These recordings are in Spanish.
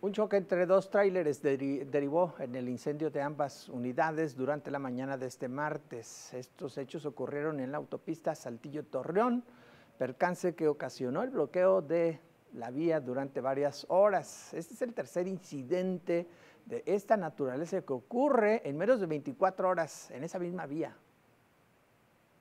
Un choque entre dos tráileres derivó en el incendio de ambas unidades durante la mañana de este martes. Estos hechos ocurrieron en la autopista Saltillo-Torreón, percance que ocasionó el bloqueo de la vía durante varias horas. Este es el tercer incidente de esta naturaleza que ocurre en menos de 24 horas en esa misma vía.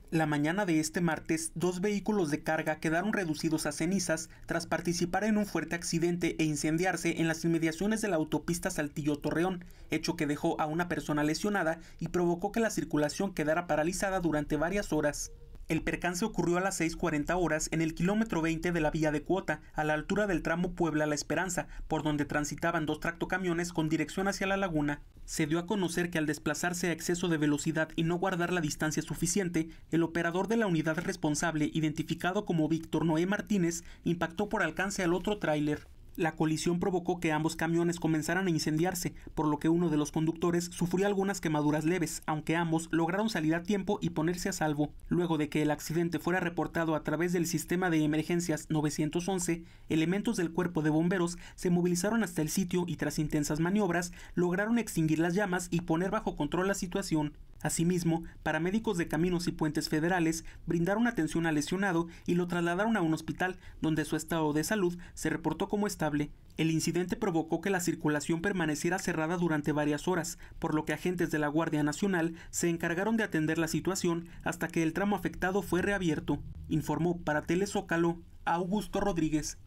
La mañana de este martes, dos vehículos de carga quedaron reducidos a cenizas tras participar en un fuerte accidente e incendiarse en las inmediaciones de la autopista Saltillo-Torreón, hecho que dejó a una persona lesionada y provocó que la circulación quedara paralizada durante varias horas. El percance ocurrió a las 6.40 horas en el kilómetro 20 de la vía de cuota, a la altura del tramo Puebla-La Esperanza, por donde transitaban dos tractocamiones con dirección hacia la laguna. Se dio a conocer que al desplazarse a exceso de velocidad y no guardar la distancia suficiente, el operador de la unidad responsable, identificado como Víctor Noé Martínez, impactó por alcance al otro tráiler. La colisión provocó que ambos camiones comenzaran a incendiarse, por lo que uno de los conductores sufrió algunas quemaduras leves, aunque ambos lograron salir a tiempo y ponerse a salvo. Luego de que el accidente fuera reportado a través del sistema de emergencias 911, elementos del cuerpo de bomberos se movilizaron hasta el sitio y tras intensas maniobras lograron extinguir las llamas y poner bajo control la situación. Asimismo, paramédicos de caminos y puentes federales brindaron atención al lesionado y lo trasladaron a un hospital, donde su estado de salud se reportó como estable. El incidente provocó que la circulación permaneciera cerrada durante varias horas, por lo que agentes de la Guardia Nacional se encargaron de atender la situación hasta que el tramo afectado fue reabierto, informó para Telezócalo Augusto Rodríguez.